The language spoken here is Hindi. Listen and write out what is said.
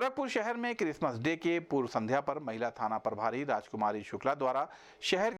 गोरखपुर शहर में क्रिसमस डे के पूर्व संध्या पर महिला थाना प्रभारी राजकुमारी शुक्ला द्वारा शहर